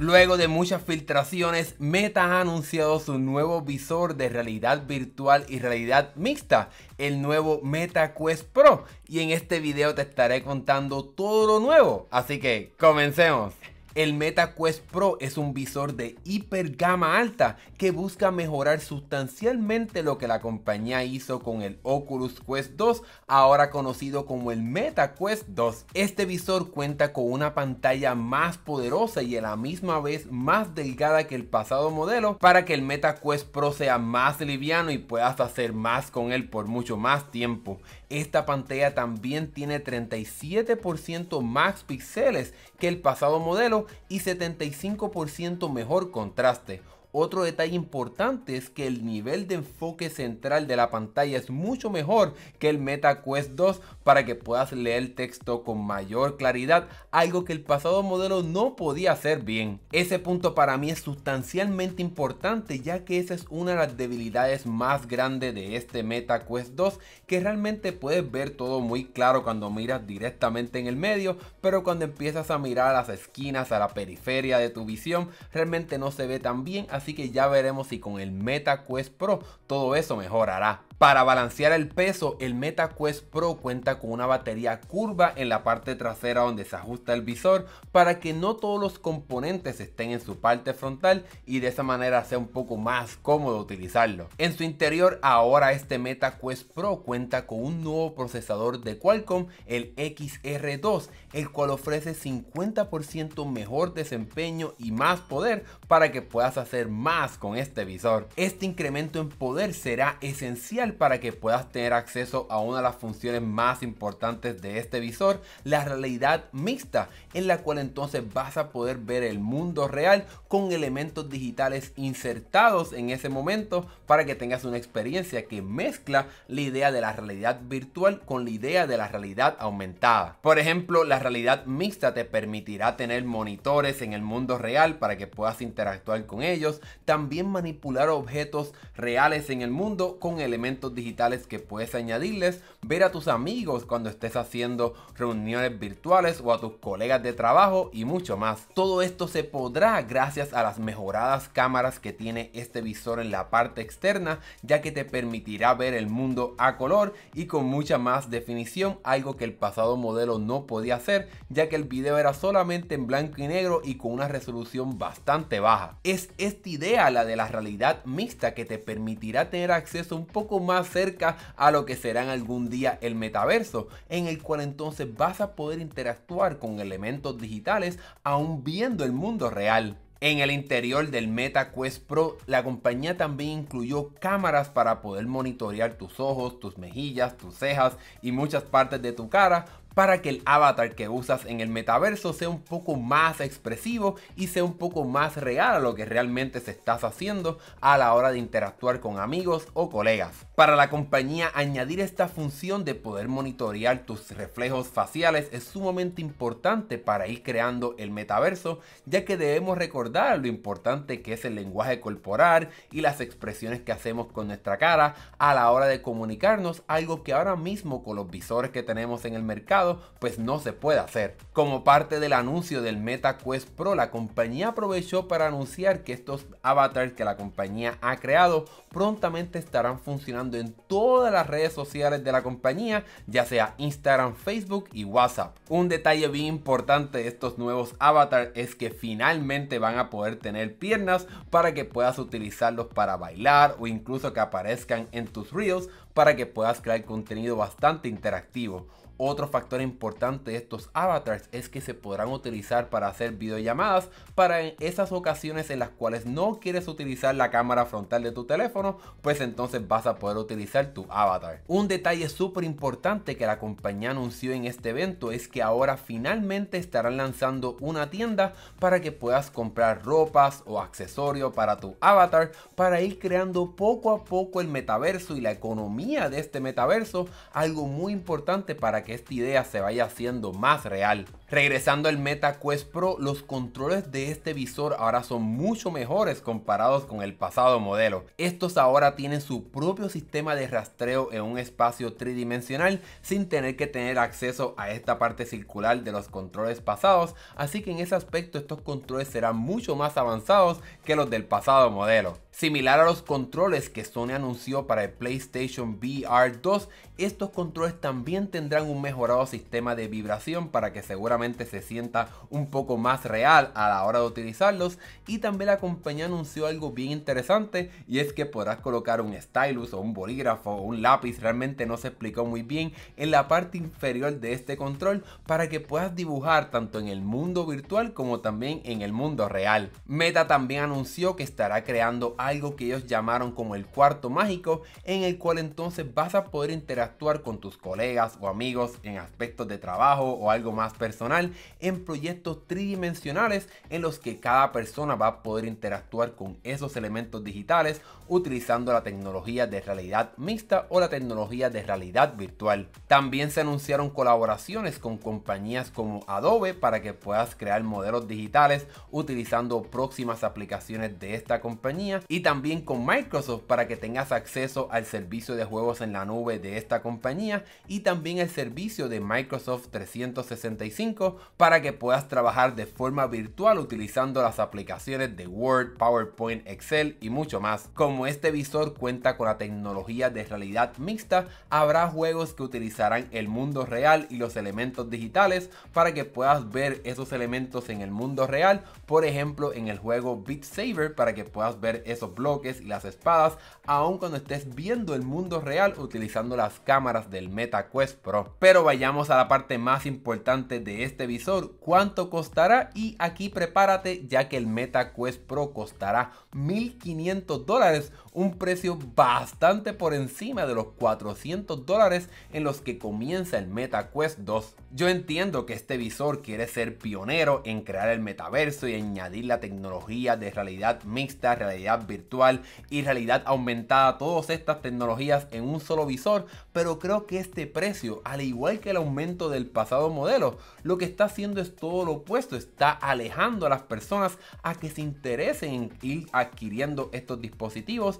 Luego de muchas filtraciones, Meta ha anunciado su nuevo visor de realidad virtual y realidad mixta, el nuevo Meta Quest Pro. Y en este video te estaré contando todo lo nuevo, así que comencemos. El Meta Quest Pro es un visor de hiper gama alta que busca mejorar sustancialmente lo que la compañía hizo con el Oculus Quest 2, ahora conocido como el Meta Quest 2. Este visor cuenta con una pantalla más poderosa y a la misma vez más delgada que el pasado modelo para que el Meta Quest Pro sea más liviano y puedas hacer más con él por mucho más tiempo. Esta pantalla también tiene 37% más píxeles que el pasado modelo y 75% mejor contraste otro detalle importante es que el nivel de enfoque central de la pantalla es mucho mejor que el Meta Quest 2 para que puedas leer el texto con mayor claridad, algo que el pasado modelo no podía hacer bien. Ese punto para mí es sustancialmente importante ya que esa es una de las debilidades más grandes de este Meta Quest 2 que realmente puedes ver todo muy claro cuando miras directamente en el medio, pero cuando empiezas a mirar a las esquinas, a la periferia de tu visión, realmente no se ve tan bien, así que ya veremos si con el Meta Quest Pro todo eso mejorará. Para balancear el peso, el Quest Pro cuenta con una batería curva en la parte trasera donde se ajusta el visor para que no todos los componentes estén en su parte frontal y de esa manera sea un poco más cómodo utilizarlo. En su interior ahora este MetaQuest Pro cuenta con un nuevo procesador de Qualcomm, el XR2, el cual ofrece 50% mejor desempeño y más poder para que puedas hacer más con este visor. Este incremento en poder será esencial para que puedas tener acceso a una de las funciones más importantes de este visor, la realidad mixta, en la cual entonces vas a poder ver el mundo real con elementos digitales insertados en ese momento para que tengas una experiencia que mezcla la idea de la realidad virtual con la idea de la realidad aumentada. Por ejemplo, la realidad mixta te permitirá tener monitores en el mundo real para que puedas interactuar con ellos, también manipular objetos reales en el mundo con elementos digitales que puedes añadirles, ver a tus amigos cuando estés haciendo reuniones virtuales o a tus colegas de trabajo y mucho más. Todo esto se podrá gracias a las mejoradas cámaras que tiene este visor en la parte externa, ya que te permitirá ver el mundo a color y con mucha más definición, algo que el pasado modelo no podía hacer, ya que el vídeo era solamente en blanco y negro y con una resolución bastante baja. Es esta idea la de la realidad mixta que te permitirá tener acceso un poco más más cerca a lo que serán algún día el metaverso, en el cual entonces vas a poder interactuar con elementos digitales aún viendo el mundo real. En el interior del Meta Quest Pro, la compañía también incluyó cámaras para poder monitorear tus ojos, tus mejillas, tus cejas y muchas partes de tu cara para que el avatar que usas en el metaverso sea un poco más expresivo y sea un poco más real a lo que realmente se estás haciendo a la hora de interactuar con amigos o colegas. Para la compañía, añadir esta función de poder monitorear tus reflejos faciales es sumamente importante para ir creando el metaverso, ya que debemos recordar lo importante que es el lenguaje corporal y las expresiones que hacemos con nuestra cara a la hora de comunicarnos, algo que ahora mismo con los visores que tenemos en el mercado pues no se puede hacer. Como parte del anuncio del Meta Quest Pro, la compañía aprovechó para anunciar que estos avatars que la compañía ha creado prontamente estarán funcionando en todas las redes sociales de la compañía, ya sea Instagram, Facebook y WhatsApp. Un detalle bien importante de estos nuevos avatars es que finalmente van a poder tener piernas para que puedas utilizarlos para bailar o incluso que aparezcan en tus reels para que puedas crear contenido bastante interactivo. Otro factor importante de estos avatars es que se podrán utilizar para hacer videollamadas para en esas ocasiones en las cuales no quieres utilizar la cámara frontal de tu teléfono, pues entonces vas a poder utilizar tu avatar. Un detalle súper importante que la compañía anunció en este evento es que ahora finalmente estarán lanzando una tienda para que puedas comprar ropas o accesorios para tu avatar para ir creando poco a poco el metaverso y la economía de este metaverso, algo muy importante para que esta idea se vaya haciendo más real Regresando al Meta Quest Pro, los controles de este visor ahora son mucho mejores comparados con el pasado modelo. Estos ahora tienen su propio sistema de rastreo en un espacio tridimensional sin tener que tener acceso a esta parte circular de los controles pasados, así que en ese aspecto estos controles serán mucho más avanzados que los del pasado modelo. Similar a los controles que Sony anunció para el PlayStation VR 2, estos controles también tendrán un mejorado sistema de vibración para que seguramente se sienta un poco más real a la hora de utilizarlos y también la compañía anunció algo bien interesante y es que podrás colocar un stylus o un bolígrafo o un lápiz, realmente no se explicó muy bien, en la parte inferior de este control para que puedas dibujar tanto en el mundo virtual como también en el mundo real. Meta también anunció que estará creando algo que ellos llamaron como el cuarto mágico en el cual entonces vas a poder interactuar con tus colegas o amigos en aspectos de trabajo o algo más personal en proyectos tridimensionales en los que cada persona va a poder interactuar con esos elementos digitales utilizando la tecnología de realidad mixta o la tecnología de realidad virtual. También se anunciaron colaboraciones con compañías como Adobe para que puedas crear modelos digitales utilizando próximas aplicaciones de esta compañía y también con Microsoft para que tengas acceso al servicio de juegos en la nube de esta compañía y también el servicio de Microsoft 365 para que puedas trabajar de forma virtual utilizando las aplicaciones de Word, PowerPoint, Excel y mucho más. Como este visor cuenta con la tecnología de realidad mixta, habrá juegos que utilizarán el mundo real y los elementos digitales para que puedas ver esos elementos en el mundo real, por ejemplo en el juego Beat Saber para que puedas ver esos bloques y las espadas aun cuando estés viendo el mundo real utilizando las cámaras del Meta Quest Pro. Pero vayamos a la parte más importante de este este visor, cuánto costará y aquí prepárate ya que el Meta Quest Pro costará 1500 dólares, un precio bastante por encima de los 400 dólares en los que comienza el Meta Quest 2. Yo entiendo que este visor quiere ser pionero en crear el metaverso y añadir la tecnología de realidad mixta, realidad virtual y realidad aumentada, todas estas tecnologías en un solo visor, pero creo que este precio, al igual que el aumento del pasado modelo, lo que está haciendo es todo lo opuesto, está alejando a las personas a que se interesen en ir adquiriendo estos dispositivos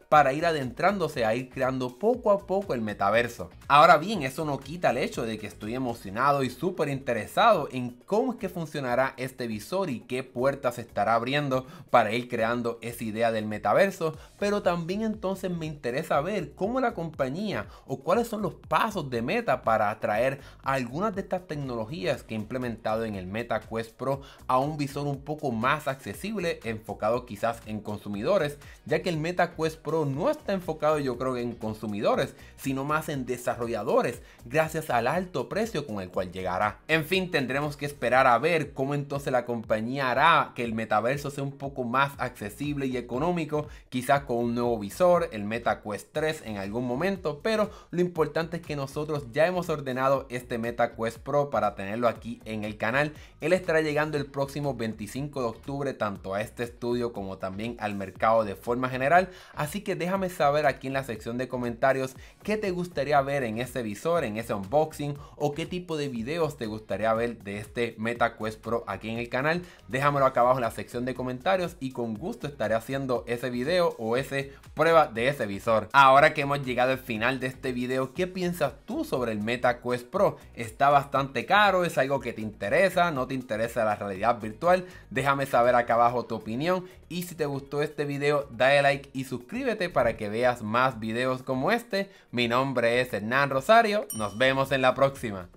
para ir adentrándose a ir creando poco a poco el metaverso. Ahora bien, eso no quita el hecho de que estoy emocionado y súper interesado en cómo es que funcionará este visor y qué puertas estará abriendo para ir creando esa idea del metaverso, pero también entonces me interesa ver cómo la compañía o cuáles son los pasos de Meta para atraer algunas de estas tecnologías que he implementado en el Meta Quest Pro a un visor un poco más accesible, enfocado quizás en consumidores, ya que el Meta Quest Pro no está enfocado yo creo en consumidores, sino más en desarrolladores, gracias al alto precio con el cual llegará. En fin, tendremos que esperar a ver cómo entonces la compañía hará que el metaverso sea un poco más accesible y económico, quizás con un nuevo visor, el Meta Quest 3 en algún momento, pero lo importante es que nosotros ya hemos ordenado este Meta Quest Pro para tenerlo aquí en el canal. Él estará llegando el próximo 25 de octubre tanto a este estudio como también al mercado de forma general, así que déjame saber aquí en la sección de comentarios qué te gustaría ver en ese visor, en ese unboxing o qué tipo de videos te gustaría ver de este Meta Quest Pro aquí en el canal. Déjamelo acá abajo en la sección de comentarios y con gusto estaré haciendo ese video o esa prueba de ese visor. Ahora que hemos llegado al final de este video, ¿qué piensas tú sobre el Meta Quest Pro? ¿Está bastante caro? ¿Es algo que te interesa? ¿No te interesa la realidad virtual? Déjame saber acá abajo tu opinión y si te gustó este video dale like y suscríbete para que veas más videos como este. Mi nombre es Hernán Rosario, nos vemos en la próxima.